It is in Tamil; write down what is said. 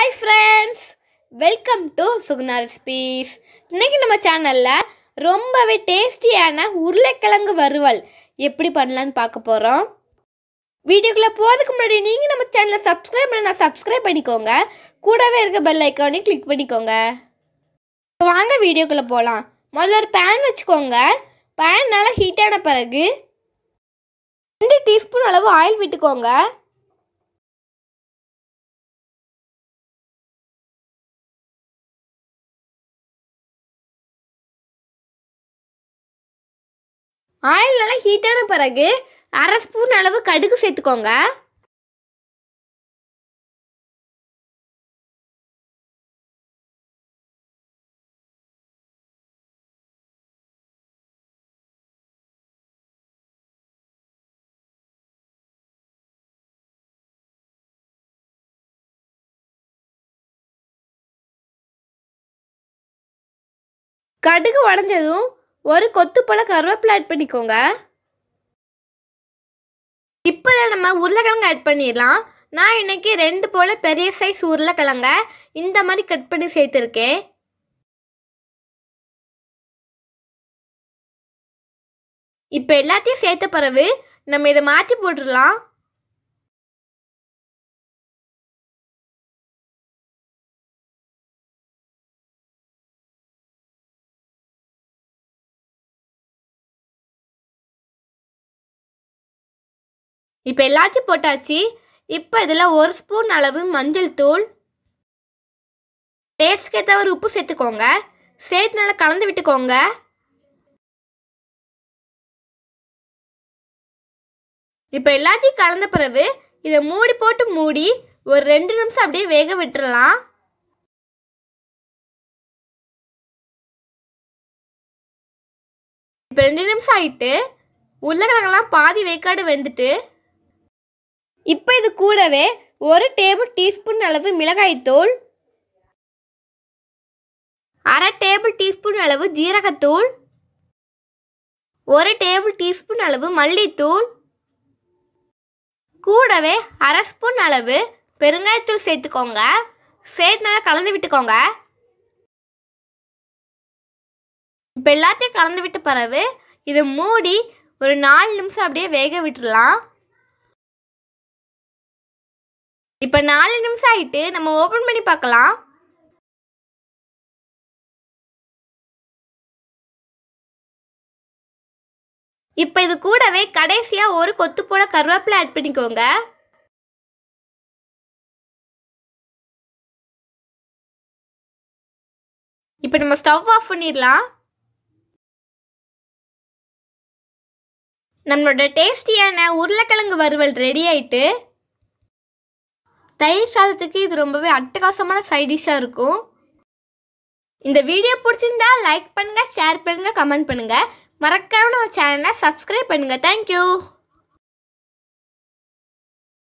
hi friends welcome to Suguna recipes இன்றைக்கி நம்ம சேனலில் ரொம்பவே டேஸ்டியான உருளைக்கிழங்கு வறுவல் எப்படி பண்ணலான்னு பார்க்க போகிறோம் வீடியோக்குள்ளே போகிறதுக்கு முன்னாடி நீங்கள் நம்ம சேனலை சப்ஸ்கிரைப் பண்ண சப்ஸ்கிரைப் பண்ணிக்கோங்க கூடவே இருக்க பெல் ஐக்கானையும் கிளிக் பண்ணிக்கோங்க வாங்க வீடியோக்குள்ளே போகலாம் முதல்ல ஒரு பேன் வச்சுக்கோங்க பேன் நல்லா ஹீட்டான பிறகு ரெண்டு டீஸ்பூன் அளவு ஆயில் விட்டுக்கோங்க ஆயில் நல்லா ஹீட்டான பிறகு அரை ஸ்பூன் அளவு கடுகு சேர்த்துக்கோங்க கடுகு உடஞ்சதும் ஒரு கொத்து போல் கருவேப்பிலை ஆட் பண்ணிக்கோங்க இப்போதை நம்ம உருளைக்கிழங்கு ஆட் பண்ணிடலாம் நான் இன்றைக்கி ரெண்டு போல் பெரிய சைஸ் உருளைக்கிழங்க இந்த மாதிரி கட் பண்ணி சேர்த்துருக்கேன் இப்போ எல்லாத்தையும் சேர்த்த பிறகு நம்ம இதை மாற்றி போட்டுடலாம் இப்போ எல்லாத்தையும் போட்டாச்சு இப்போ இதில் ஒரு ஸ்பூன் அளவு மஞ்சள் தூள் டேஸ்ட்க்கு ஏற்ற ஒரு உப்பு சேர்த்துக்கோங்க சேர்த்து நல்லா கலந்து விட்டுக்கோங்க இப்போ எல்லாத்தையும் கலந்த பிறகு இதை மூடி போட்டு மூடி ஒரு ரெண்டு நிமிஷம் அப்படியே வேக விட்டுடலாம் இப்போ ரெண்டு நிமிஷம் ஆயிட்டு உருளைக்கிழங்கெல்லாம் பாதி வேக்காடு வெந்துட்டு இப்போ இது கூடவே ஒரு டேபிள் டீஸ்பூன் அளவு மிளகாய்த்தூள் அரை டேபிள் டீஸ்பூன் அளவு ஜீரகத்தூள் ஒரு டேபிள் டீஸ்பூன் அளவு மல்லித்தூள் கூடவே அரை ஸ்பூன் அளவு பெருங்காயத்தூள் சேர்த்துக்கோங்க சேர்த்து நல்லா கலந்து விட்டுக்கோங்க இப்போ எல்லாத்தையும் கலந்து விட்ட பிறகு இதை மூடி ஒரு நாலு நிமிஷம் அப்படியே வேக விட்டுடலாம் இப்போ நாலு நிமிஷம் ஆயிட்டு நம்ம ஓப்பன் பண்ணி பார்க்கலாம் இப்போ இது கூடவே கடைசியாக ஒரு கொத்து போல கருவேப்பிலை ஆட் பண்ணிக்கோங்க இப்போ நம்ம ஸ்டவ் ஆஃப் பண்ணிடலாம் நம்மளோட டேஸ்டியான உருளைக்கிழங்கு வறுவல் ரெடி ஆயிட்டு தயிர் சாதத்துக்கு இது ரொம்பவே அட்டகாசமான சைடிஷாக இருக்கும் இந்த வீடியோ பிடிச்சிருந்தா லைக் பண்ணுங்கள் ஷேர் பண்ணுங்கள் கமெண்ட் பண்ணுங்கள் மறக்காம நம்ம சேனலை சப்ஸ்கிரைப் பண்ணுங்கள் தேங்க்யூ